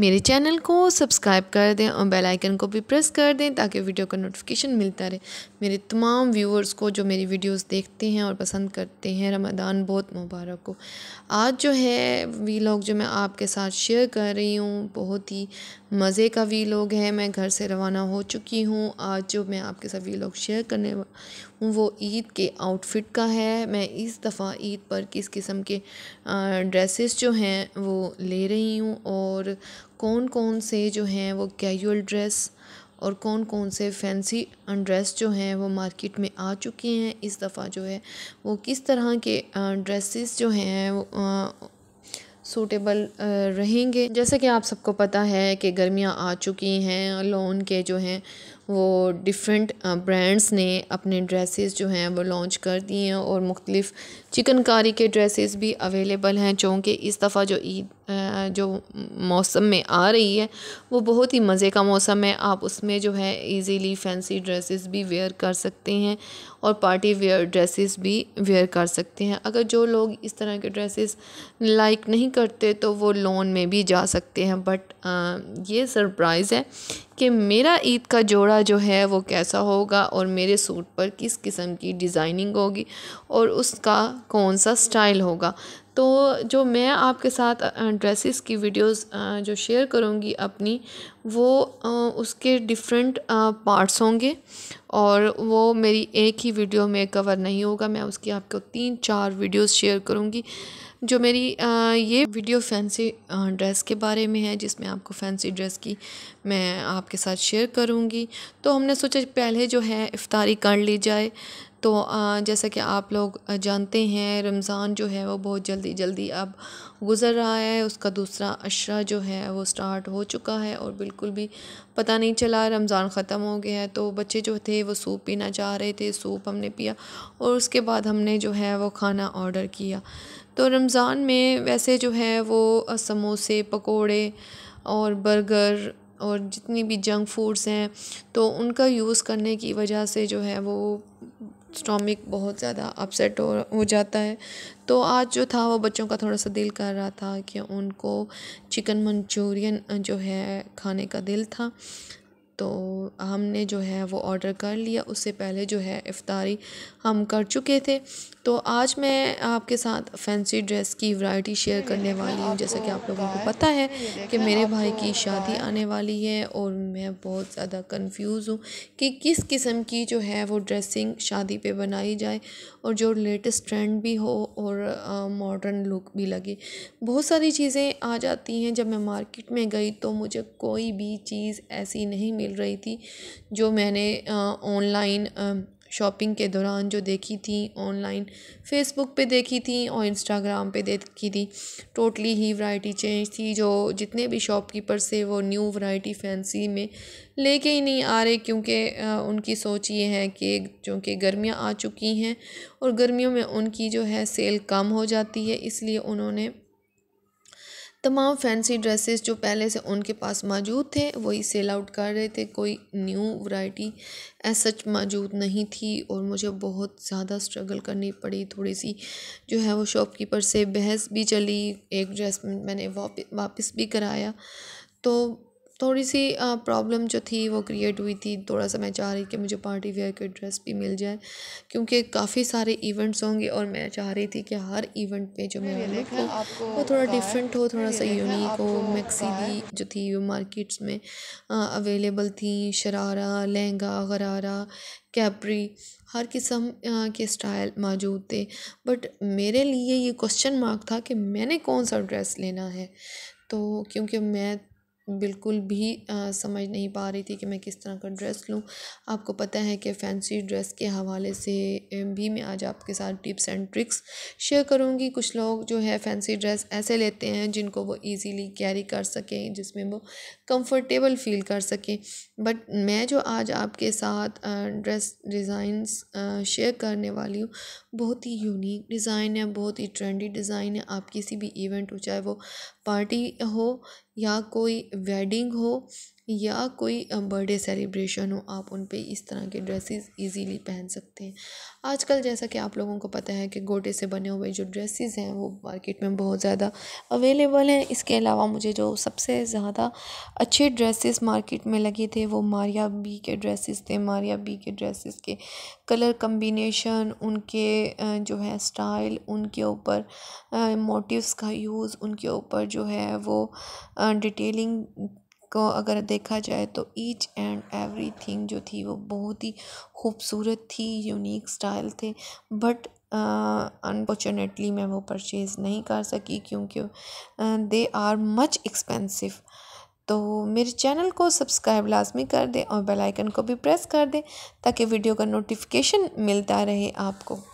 मेरे चैनल को सब्सक्राइब कर दें और बेल आइकन को भी प्रेस कर दें ताकि वीडियो का नोटिफिकेशन मिलता रहे मेरे तमाम व्यूअर्स को जो मेरी वीडियोस देखते हैं और पसंद करते हैं रमदान बहुत मुबारक हो आज जो है वी लोग जो मैं आपके साथ शेयर कर रही हूँ बहुत ही मज़े का वी लॉग है मैं घर से रवाना हो चुकी हूँ आज जो मैं आपके साथ वी लोग शेयर करने हूँ वो ईद के आउटफिट का है मैं इस दफ़ा ईद पर किस किस्म के ड्रेसेस जो हैं वो ले रही हूँ और कौन कौन से जो हैं वो कैजुअल ड्रेस और कौन कौन से फैंसी ड्रेस जो हैं वो मार्केट में आ चुके हैं इस दफ़ा जो है वो किस तरह के ड्रेसेस जो हैं वो सूटेबल रहेंगे जैसे कि आप सबको पता है कि गर्मियां आ चुकी हैं लोन के जो हैं वो डिफरेंट ब्रांड्स ने अपने ड्रेसेस जो हैं वो लॉन्च कर दिए हैं और मुख्तलिफ़ चिकनकारी के ड्रेसेस भी अवेलेबल हैं चूँकि इस दफ़ा जो ईद जो मौसम में आ रही है वो बहुत ही मज़े का मौसम है आप उसमें जो है इजीली फैंसी ड्रेसेस भी वेयर कर सकते हैं और पार्टी वेयर ड्रेसेस भी वेयर कर सकते हैं अगर जो लोग इस तरह के ड्रेसेस लाइक नहीं करते तो वो लोन में भी जा सकते हैं बट ये सरप्राइज़ है कि मेरा ईद का जोड़ा जो है वो कैसा होगा और मेरे सूट पर किस किस्म की डिज़ाइनिंग होगी और उसका कौन सा स्टाइल होगा तो जो मैं आपके साथ ड्रेसेस की वीडियोस जो शेयर करूँगी अपनी वो उसके डिफरेंट पार्ट्स होंगे और वो मेरी एक ही वीडियो में कवर नहीं होगा मैं उसकी आपको तीन चार वीडियोस शेयर करूँगी जो मेरी ये वीडियो फैंसी ड्रेस के बारे में है जिसमें आपको फैंसी ड्रेस की मैं आपके साथ शेयर करूँगी तो हमने सोचा पहले जो है इफ़ारी कर ली जाए तो जैसा कि आप लोग जानते हैं रमज़ान जो है वो बहुत जल्दी जल्दी अब गुज़र रहा है उसका दूसरा अशरा जो है वो स्टार्ट हो चुका है और बिल्कुल भी पता नहीं चला रमज़ान ख़त्म हो गया है तो बच्चे जो थे वो सूप पीना चाह रहे थे सूप हमने पिया और उसके बाद हमने जो है वो खाना ऑर्डर किया तो रमज़ान में वैसे जो है वो समोसे पकौड़े और बर्गर और जितनी भी जंक फूड्स हैं तो उनका यूज़ करने की वजह से जो है वो स्टॉमिक बहुत ज़्यादा अपसेट हो हो जाता है तो आज जो था वो बच्चों का थोड़ा सा दिल कर रहा था कि उनको चिकन मंचूरियन जो है खाने का दिल था तो हमने जो है वो ऑर्डर कर लिया उससे पहले जो है इफ़ारी हम कर चुके थे तो आज मैं आपके साथ फैंसी ड्रेस की वैरायटी शेयर करने वाली हूँ जैसा कि आप लोगों को पता है कि मेरे भाई की शादी आने वाली है और मैं बहुत ज़्यादा कंफ्यूज हूँ कि किस किस्म की जो है वो ड्रेसिंग शादी पे बनाई जाए और जो लेटेस्ट ट्रेंड भी हो और मॉडर्न लुक भी लगे बहुत सारी चीज़ें आ जाती हैं जब मैं मार्केट में गई तो मुझे कोई भी चीज़ ऐसी नहीं मिल रही थी जो मैंने ऑनलाइन शॉपिंग के दौरान जो देखी थी ऑनलाइन फ़ेसबुक पे देखी थी और इंस्टाग्राम पे देखी थी टोटली ही वैरायटी चेंज थी जो जितने भी शॉपकीपर से वो न्यू वैरायटी फैंसी में लेके ही नहीं आ रहे क्योंकि उनकी सोच ये है कि चूँकि गर्मियाँ आ चुकी हैं और गर्मियों में उनकी जो है सेल कम हो जाती है इसलिए उन्होंने तमाम फैंसी ड्रेसेस जो पहले से उनके पास मौजूद थे वही सेल आउट कर रहे थे कोई न्यू वैरायटी एज सच मौजूद नहीं थी और मुझे बहुत ज़्यादा स्ट्रगल करनी पड़ी थोड़ी सी जो है वो शॉपकीपर से बहस भी चली एक ड्रेस मैंने वापस भी कराया तो थोड़ी सी प्रॉब्लम जो थी वो क्रिएट हुई थी थोड़ा सा मैं चाह रही कि मुझे पार्टी वेयर के ड्रेस भी मिल जाए क्योंकि काफ़ी सारे इवेंट्स होंगे और मैं चाह रही थी कि हर इवेंट पे जो मेरा लुक वो थोड़ा डिफरेंट हो थोड़ा सा यूनिक हो मैक्सी भी जो थी वो मार्केट्स में अवेलेबल थी शरारा लहंगा गरारा कैपरी हर किस्म के स्टाइल मौजूद थे बट मेरे लिए ये क्वेश्चन मार्क था कि मैंने कौन सा ड्रेस लेना है तो क्योंकि मैं बिल्कुल भी समझ नहीं पा रही थी कि मैं किस तरह का ड्रेस लूँ आपको पता है कि फैंसी ड्रेस के हवाले से भी मैं आज आपके साथ टिप्स एंड ट्रिक्स शेयर करूँगी कुछ लोग जो है फैंसी ड्रेस ऐसे लेते हैं जिनको वो इजीली कैरी कर सकें जिसमें वो कंफर्टेबल फील कर सकें बट मैं जो आज आपके साथ ड्रेस डिज़ाइंस शेयर करने वाली हूँ बहुत ही यूनिक डिज़ाइन है बहुत ही ट्रेंडी डिज़ाइन है आप किसी भी इवेंट हो चाहे वो पार्टी हो या कोई वेडिंग हो या कोई बर्थडे सेलिब्रेशन हो आप उन पे इस तरह के ड्रेसेस इजीली पहन सकते हैं आजकल जैसा कि आप लोगों को पता है कि गोटे से बने हुए जो ड्रेसेस हैं वो मार्केट में बहुत ज़्यादा अवेलेबल हैं इसके अलावा मुझे जो सबसे ज़्यादा अच्छे ड्रेसेस मार्केट में लगे थे वो मारिया बी के ड्रेसेस थे मारिया बी के ड्रेसेस के कलर कम्बिनेशन उनके जो है स्टाइल उनके ऊपर मोटिवस का यूज़ उनके ऊपर जो है वो डिटेलिंग को अगर देखा जाए तो ईच एंड एवरी थिंग जो थी वो बहुत ही खूबसूरत थी यूनिक स्टाइल थे बट अनफॉर्चुनेटली मैं वो परचेज़ नहीं कर सकी क्योंकि दे आर मच एक्सपेंसिव तो मेरे चैनल को सब्सक्राइब लाजमी कर दें और बेल आइकन को भी प्रेस कर दें ताकि वीडियो का नोटिफिकेशन मिलता रहे आपको